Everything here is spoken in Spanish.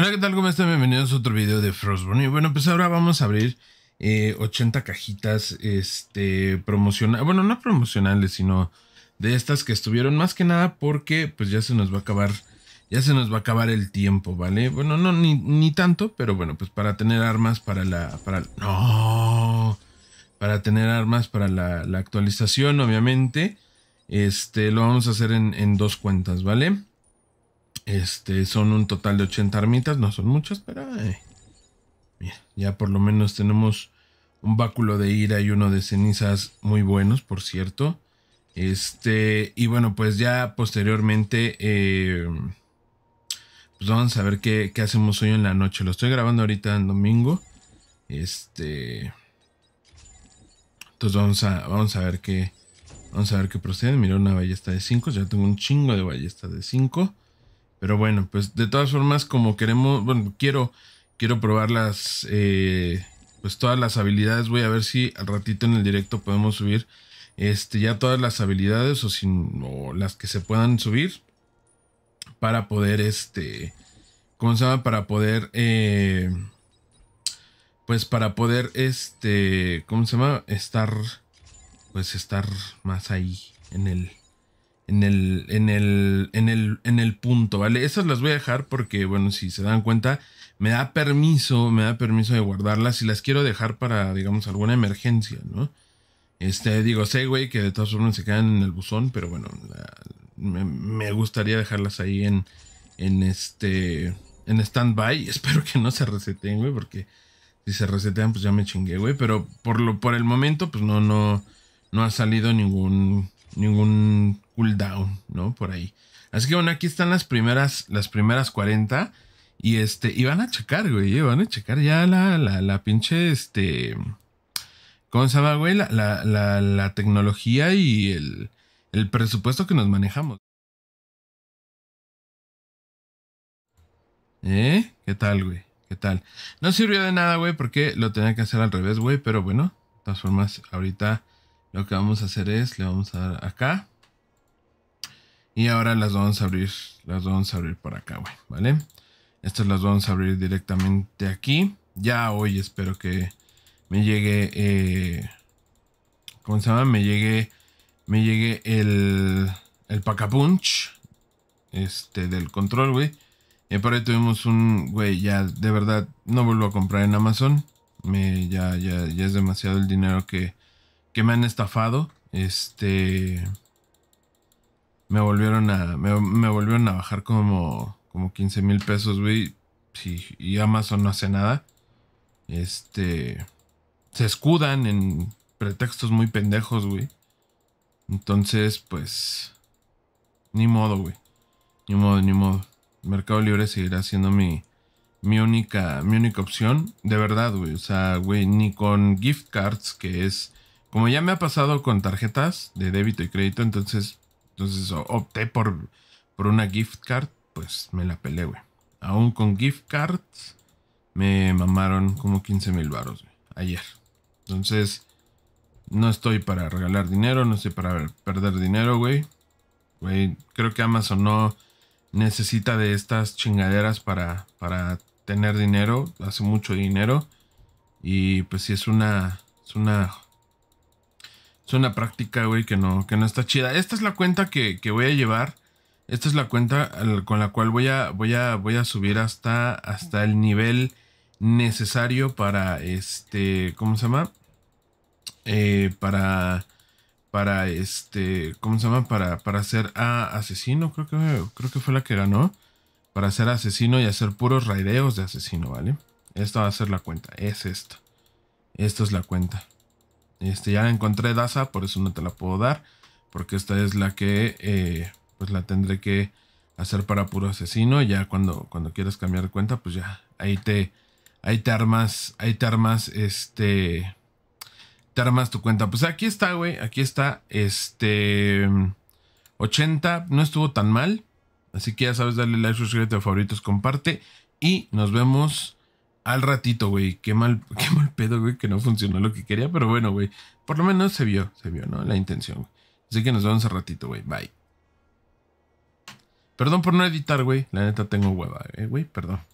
Hola, ¿qué tal? ¿Cómo están? Bienvenidos a otro video de Frostborn. Y bueno, pues ahora vamos a abrir 80 eh, cajitas este, promocionales. Bueno, no promocionales, sino de estas que estuvieron más que nada porque pues ya se nos va a acabar. Ya se nos va a acabar el tiempo, ¿vale? Bueno, no, ni, ni tanto, pero bueno, pues para tener armas para la... Para, ¡No! Para tener armas para la, actualización, obviamente. Este, lo vamos a hacer en, dos cuentas, ¿vale? vale este, son un total de 80 armitas, no son muchas, pero eh, ya por lo menos tenemos un báculo de ira y uno de cenizas muy buenos, por cierto. Este, y bueno, pues ya posteriormente, eh, pues vamos a ver qué, hacemos hoy en la noche. Lo estoy grabando ahorita en domingo. Este, entonces vamos a, vamos a ver qué, vamos a ver qué procede. Mira, una ballesta de 5, ya tengo un chingo de ballesta de 5. Pero bueno, pues de todas formas, como queremos, bueno, quiero, quiero probar las, eh, pues todas las habilidades. Voy a ver si al ratito en el directo podemos subir, este, ya todas las habilidades o, las que se puedan subir para poder, este, ¿cómo se llama? Para poder, eh, pues para poder, este, ¿cómo se llama? Estar, pues estar más ahí en el, en el, en el, en el, punto, ¿vale? Esas las voy a dejar porque, bueno, si se dan cuenta, me da permiso, me da permiso de guardarlas y las quiero dejar para, digamos, alguna emergencia, ¿no? Este, digo, sé, güey, que de todas formas se quedan en el buzón, pero bueno, me, gustaría dejarlas ahí en, en este, en stand-by. Espero que no se reseten, güey, porque si se resetean, pues ya me chingué, güey. Pero por, lo, por el momento, pues no, no, no ha salido ningún, ningún cooldown, ¿no? Por ahí. Así que bueno, aquí están las primeras, las primeras 40. Y este, y van a checar, güey, eh, van a checar ya la, pinche, este, ¿cómo se llama, güey? La, tecnología y el, el presupuesto que nos manejamos. ¿Eh? ¿Qué tal, güey? ¿Qué tal? No sirvió de nada, güey, porque lo tenía que hacer al revés, güey, pero bueno, de todas formas, ahorita lo que vamos a hacer es, le vamos a dar acá. Y ahora las vamos a abrir, las vamos a abrir por acá, güey, ¿vale? Estas las vamos a abrir directamente aquí. Ya hoy espero que me llegue, eh, ¿cómo se llama? Me llegue, me llegue el, el pacapunch, este, del control, güey. Y por ahí tuvimos un, güey, ya de verdad no vuelvo a comprar en Amazon. Me, ya, ya, ya es demasiado el dinero que, que me han estafado. Este me volvieron a, me, volvieron a bajar como, como 15 mil pesos, güey. y Amazon no hace nada. Este. Se escudan en pretextos muy pendejos, güey. Entonces, pues. Ni modo, güey. Ni modo, ni modo. Mercado Libre seguirá siendo mi. Mi única, mi única opción, de verdad, güey. O sea, güey, ni con gift cards, que es. Como ya me ha pasado con tarjetas de débito y crédito, entonces entonces opté por, por una gift card, pues me la pelé, güey. Aún con gift cards me mamaron como 15 mil baros ayer. Entonces, no estoy para regalar dinero, no estoy para perder dinero, güey. Güey, creo que Amazon no necesita de estas chingaderas para, para tener dinero, hace mucho dinero. Y pues si es una, es una es una práctica, güey, que no, que no está chida. Esta es la cuenta que, voy a llevar. Esta es la cuenta con la cual voy a, voy a, voy a subir hasta, hasta el nivel necesario para este, ¿cómo se llama? Eh, para, para este, ¿cómo se llama? Para, para ser a ah, asesino, creo que, creo que fue la que ganó. Para hacer asesino y hacer puros raideos de asesino, ¿vale? Esta va a ser la cuenta, es esto, Esta es la cuenta. Este, ya encontré Daza, por eso no te la puedo dar. Porque esta es la que eh, pues la tendré que hacer para puro asesino. Ya cuando, cuando quieras cambiar de cuenta, pues ya. Ahí te. Ahí te armas. Ahí te armas. Este. Te armas tu cuenta. Pues aquí está, güey. Aquí está. Este. 80. No estuvo tan mal. Así que ya sabes, dale like, suscríbete a favoritos, comparte. Y nos vemos al ratito, güey. Qué mal, qué mal pedo, güey, que no funcionó lo que quería. Pero bueno, güey. Por lo menos se vio, se vio, ¿no? La intención, güey. Así que nos vemos al ratito, güey. Bye. Perdón por no editar, güey. La neta tengo hueva, eh, güey. perdón.